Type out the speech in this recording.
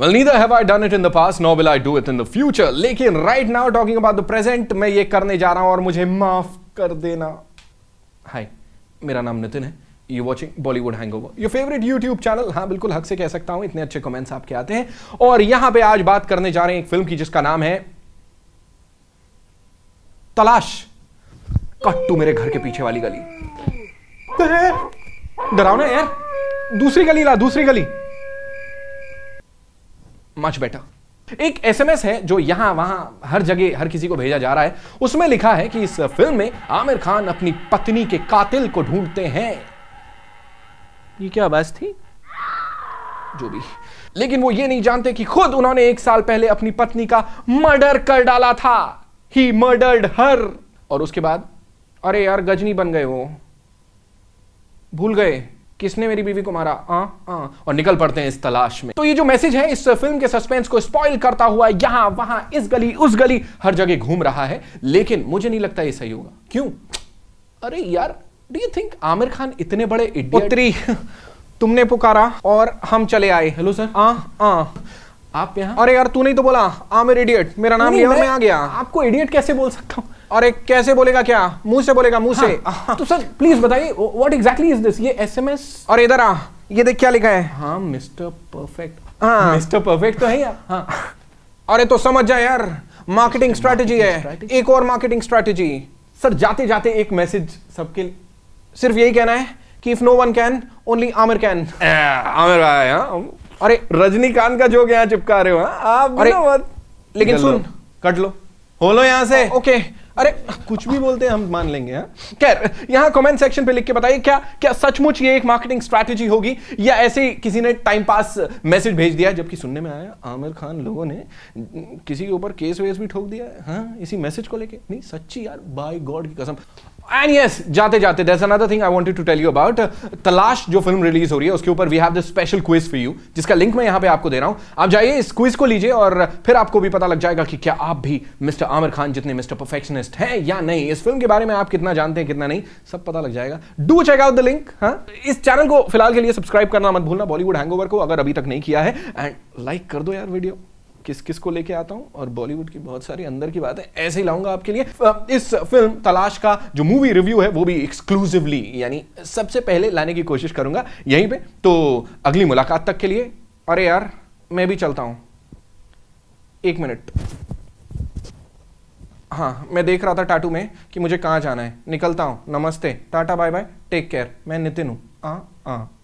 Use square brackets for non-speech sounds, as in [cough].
well neither have i done it in the past nor will i do it in the future lekin right now talking about the present मैं ये करने जा रहा हूं और मुझे माफ कर देना हाय मेरा नाम नितिन है you watching Bollywood hangover your favourite YouTube channel हाँ बिल्कुल हक से कह सकता हूं इतने अच्छे कमेंट्स आपके आते हैं और यहां पे आज बात करने जा रहे हैं एक फिल्म की जिसका नाम है तलाश कट टू मेरे घर के पीछे वाली गली डरावना यार दूसरी गली ला दूसरी गली मच बेटर एक एसएमएस है जो यहां वहां हर जगह हर किसी को भेजा जा रहा है उसमें लिखा है कि इस फिल्म में आमिर खान अपनी पत्नी के कातिल को ढूंढते हैं ये क्या बात थी जो भी लेकिन वो ये नहीं जानते कि खुद उन्होंने एक साल पहले अपनी पत्नी का मर्डर कर डाला था ही मर्डर्ड हर और उसके बाद अरे यार गजनी बन गए वो भूल गए किसने मेरी बीवी को मारा आ, हाँ, आ, हाँ। और निकल पड़ते हैं इस तलाश में तो ये जो मैसेज है इस फिल्म के सस्पेंस को स्पॉइल करता हुआ यहां वहां इस गली उस गली हर जगह घूम रहा है लेकिन मुझे नहीं लगता ये सही होगा क्यों अरे यार do you think Aamir Khan इतने बड़े पुत्री तुमने पुकारा और हम चले आए हेलो सर आ आ आप यहां अरे यार तू नहीं तो बोला आमिर इडियट मेरा नाम यहाँ में आ गया आपको इडियट कैसे बोल सकता हूँ और एक कैसे बोलेगा क्या मुंह से बोलेगा मुंह से हाँ, हाँ। तो सर प्लीज बताइए व्हाट एग्जैक्टली इज दिस ये एसएमएस और इधर आ ये देख क्या लिखा है हाँ मिस्टर परफेक्ट हाँ मिस्टर परफेक्ट तो है यार हाँ [laughs] अरे तो समझ जा यार मार्केटिंग स्ट्रेटजी है एक और मार्केटिंग स्ट्रेटजी सर जाते जाते एक मैसेज सबके सिर्फ यही कहना है कि if no one can only Aamir can Aamir भाई हाँ। अरे रजनीकांत का जोक यहाँ चिपका रहे हो आप अरे लेकिन सुन कट लो हो लो यहाँ से ओके अरे कुछ भी बोलते हैं हम मान लेंगे हाँ खैर यहां कमेंट सेक्शन पे लिख के बताइए क्या क्या सचमुच ये एक मार्केटिंग स्ट्रैटेजी होगी या ऐसे किसी ने टाइम पास मैसेज भेज दिया जबकि सुनने में आया आमिर खान लोगों ने किसी के ऊपर केस वेस भी ठोक दिया हाँ इसी मैसेज को लेके नहीं सच्ची यार बाय गॉड की कसम एंड यस yes, जाते जाते that's another thing I wanted to tell you about Talaash जो फिल्म रिलीज हो रही है उसके ऊपर we have the special quiz for you जिसका लिंक मैं यहां पे आपको दे रहा हूं आप जाइए इस क्विज को लीजिए और फिर आपको भी पता लग जाएगा कि क्या आप भी मिस्टर आमिर खान जितने मिस्टर परफेक्शनिस्ट हैं या नहीं इस फिल्म के बारे में आप कितना जानते हैं कितना नहीं सब पता लग जाएगा do check out the link हाँ इस चैनल को फिलहाल के लिए सब्सक्राइब करना मत भूलना बॉलीवुड हैंगओवर को अगर अभी तक नहीं किया है एंड लाइक like कर दो यार वीडियो किस किस को लेके आता हूं और बॉलीवुड की बहुत सारी अंदर की बातें ऐसे ही लाऊंगा आपके लिए इस फिल्म तलाश का जो मूवी रिव्यू है वो भी एक्सक्लूसिवली यानी सबसे पहले लाने की कोशिश करूंगा यहीं पे तो अगली मुलाकात तक के लिए अरे यार मैं भी चलता हूं एक मिनट हाँ मैं देख रहा था टाटू में कि मुझे कहाँ जाना है निकलता हूँ नमस्ते tata bye bye take care मैं नितिन हूँ आ आ